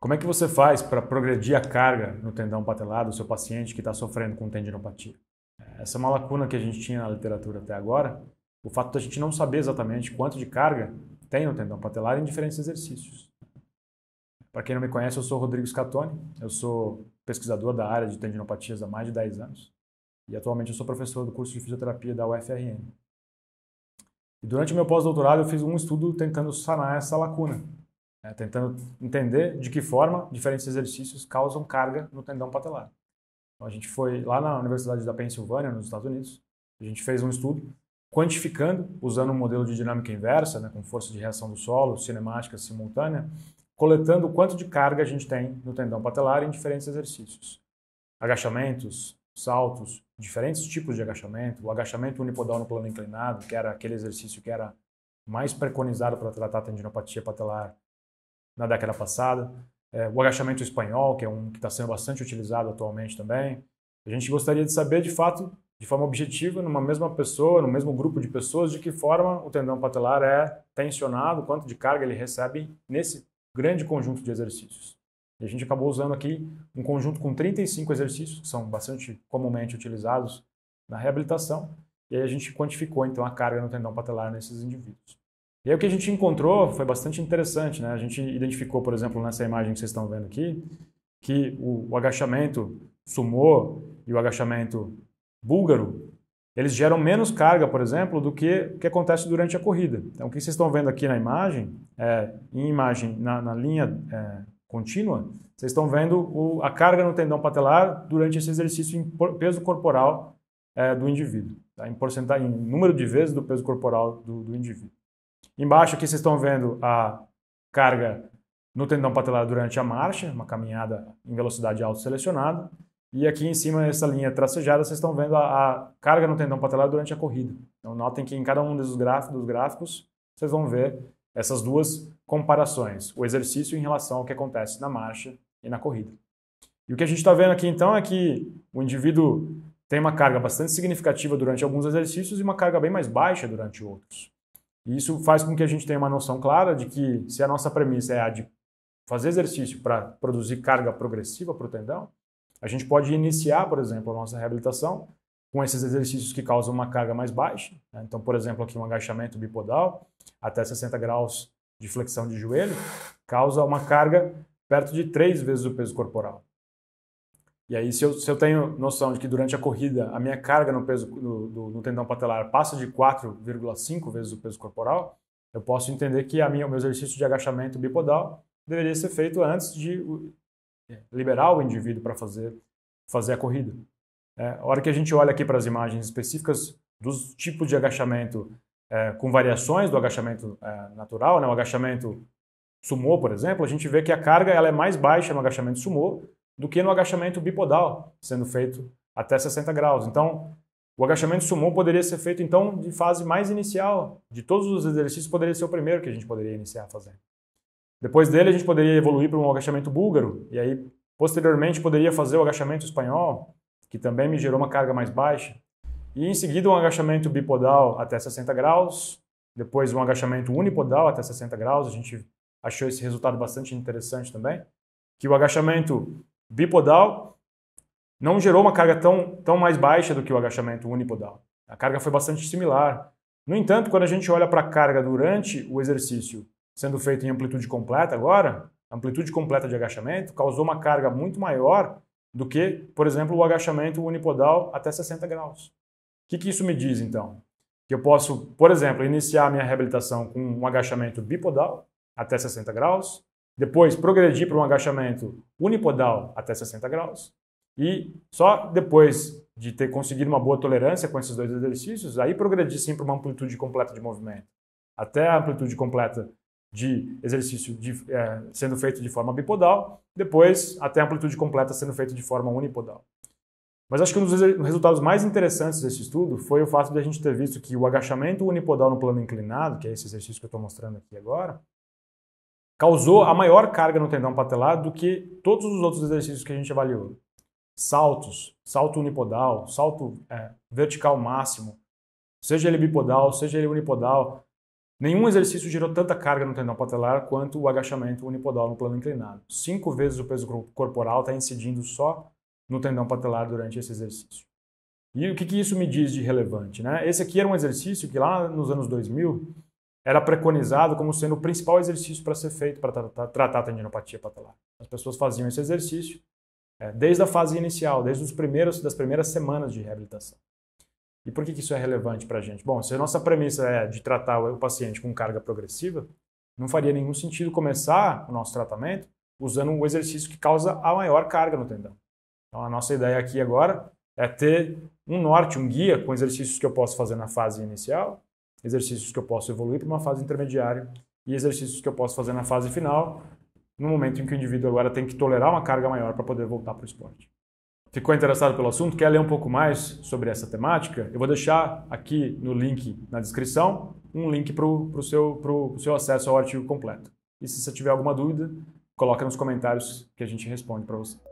Como é que você faz para progredir a carga no tendão patelar do seu paciente que está sofrendo com tendinopatia? Essa é uma lacuna que a gente tinha na literatura até agora, o fato de a gente não saber exatamente quanto de carga tem no tendão patelar em diferentes exercícios. Para quem não me conhece, eu sou Rodrigo Scatoni, eu sou pesquisador da área de tendinopatias há mais de 10 anos e atualmente eu sou professor do curso de fisioterapia da UFRN. E durante o meu pós-doutorado eu fiz um estudo tentando sanar essa lacuna, né, tentando entender de que forma diferentes exercícios causam carga no tendão patelar. Então, a gente foi lá na Universidade da Pensilvânia, nos Estados Unidos, a gente fez um estudo quantificando, usando um modelo de dinâmica inversa, né, com força de reação do solo, cinemática simultânea, coletando o quanto de carga a gente tem no tendão patelar em diferentes exercícios. Agachamentos, saltos, diferentes tipos de agachamento, o agachamento unipodal no plano inclinado, que era aquele exercício que era mais preconizado para tratar a tendinopatia patelar, na década passada. É, o agachamento espanhol, que é um que está sendo bastante utilizado atualmente também. A gente gostaria de saber, de fato, de forma objetiva, numa mesma pessoa, no mesmo grupo de pessoas, de que forma o tendão patelar é tensionado, quanto de carga ele recebe nesse grande conjunto de exercícios. E a gente acabou usando aqui um conjunto com 35 exercícios, que são bastante comumente utilizados na reabilitação, e aí a gente quantificou então a carga no tendão patelar nesses indivíduos. E aí o que a gente encontrou foi bastante interessante, né? A gente identificou, por exemplo, nessa imagem que vocês estão vendo aqui, que o, o agachamento sumô e o agachamento búlgaro, eles geram menos carga, por exemplo, do que o que acontece durante a corrida. Então, o que vocês estão vendo aqui na imagem, é, em imagem na, na linha é, contínua, vocês estão vendo o, a carga no tendão patelar durante esse exercício em por, peso corporal é, do indivíduo, tá? em, porcentagem, em número de vezes do peso corporal do, do indivíduo. Embaixo aqui vocês estão vendo a carga no tendão patelar durante a marcha, uma caminhada em velocidade alta selecionada. E aqui em cima, nessa linha tracejada, vocês estão vendo a, a, carga no tendão patelar durante a corrida. Então notem que em cada um gráficos, dos gráficos vocês vão ver essas duas comparações, o exercício em relação ao que acontece na marcha e na corrida. E o que a gente está vendo aqui então é que o indivíduo tem uma carga bastante significativa durante alguns exercícios e uma carga bem mais baixa durante outros. E isso faz com que a gente tenha uma noção clara de que se a nossa premissa é a de fazer exercício para produzir carga progressiva para o tendão, a gente pode iniciar, por exemplo, a nossa reabilitação com esses exercícios que causam uma carga mais baixa. Né? Então, por exemplo, aqui um agachamento bipodal até 60 graus de flexão de joelho causa uma carga perto de três vezes o peso corporal. E aí, se eu, se eu tenho noção de que durante a corrida a minha carga no peso do, do, tendão patelar passa de 4,5 vezes o peso corporal, eu posso entender que a minha, o meu exercício de agachamento bipodal deveria ser feito antes de é, liberar o indivíduo para fazer, fazer a corrida. É, a hora que a gente olha aqui para as imagens específicas dos tipos de agachamento é, com variações do agachamento é, natural, né, o agachamento sumô, por exemplo, a gente vê que a carga ela é mais baixa no agachamento sumô do que no agachamento bipodal, sendo feito até 60 graus. Então, o agachamento sumô poderia ser feito, então, de fase mais inicial. De todos os exercícios, poderia ser o primeiro que a gente poderia iniciar fazendo. Depois dele, a gente poderia evoluir para um agachamento búlgaro, e aí, posteriormente, poderia fazer o agachamento espanhol, que também me gerou uma carga mais baixa. E em seguida, um agachamento bipodal até 60 graus, depois um agachamento unipodal até 60 graus, a gente achou esse resultado bastante interessante também, que o agachamento bipodal não gerou uma carga tão, tão mais baixa do que o agachamento unipodal. A carga foi bastante similar. No entanto, quando a gente olha para a carga durante o exercício sendo feito em amplitude completa agora, amplitude completa de agachamento causou uma carga muito maior do que, por exemplo, o agachamento unipodal até 60 graus. O que, que isso me diz, então? Que eu posso, por exemplo, iniciar a minha reabilitação com um agachamento bipodal até 60 graus, depois, progredir para um agachamento unipodal até 60 graus. E só depois de ter conseguido uma boa tolerância com esses dois exercícios, aí progredir sim para uma amplitude completa de movimento. Até a amplitude completa de exercício de, é, sendo feito de forma bipodal, depois até a amplitude completa sendo feito de forma unipodal. Mas acho que um dos resultados mais interessantes desse estudo foi o fato de a gente ter visto que o agachamento unipodal no plano inclinado, que é esse exercício que eu estou mostrando aqui agora, causou a maior carga no tendão patelar do que todos os outros exercícios que a gente avaliou. Saltos, salto unipodal, salto é, vertical máximo, seja ele bipodal, seja ele unipodal, nenhum exercício gerou tanta carga no tendão patelar quanto o agachamento unipodal no plano inclinado. Cinco vezes o peso corporal está incidindo só no tendão patelar durante esse exercício. E o que, que isso me diz de relevante? Né? Esse aqui era um exercício que lá nos anos 2000 era preconizado como sendo o principal exercício para ser feito para tratar, tratar a tendinopatia patelar. As pessoas faziam esse exercício é, desde a fase inicial, desde os primeiros das primeiras semanas de reabilitação. E por que, que isso é relevante para a gente? Bom, se a nossa premissa é de tratar o paciente com carga progressiva, não faria nenhum sentido começar o nosso tratamento usando o um exercício que causa a maior carga no tendão. Então, a nossa ideia aqui agora é ter um norte, um guia com exercícios que eu posso fazer na fase inicial exercícios que eu posso evoluir para uma fase intermediária e exercícios que eu posso fazer na fase final, no momento em que o indivíduo agora tem que tolerar uma carga maior para poder voltar para o esporte. Ficou interessado pelo assunto? Quer ler um pouco mais sobre essa temática? Eu vou deixar aqui no link na descrição um link para o seu, seu acesso ao artigo completo. E se você tiver alguma dúvida, coloca nos comentários que a gente responde para você.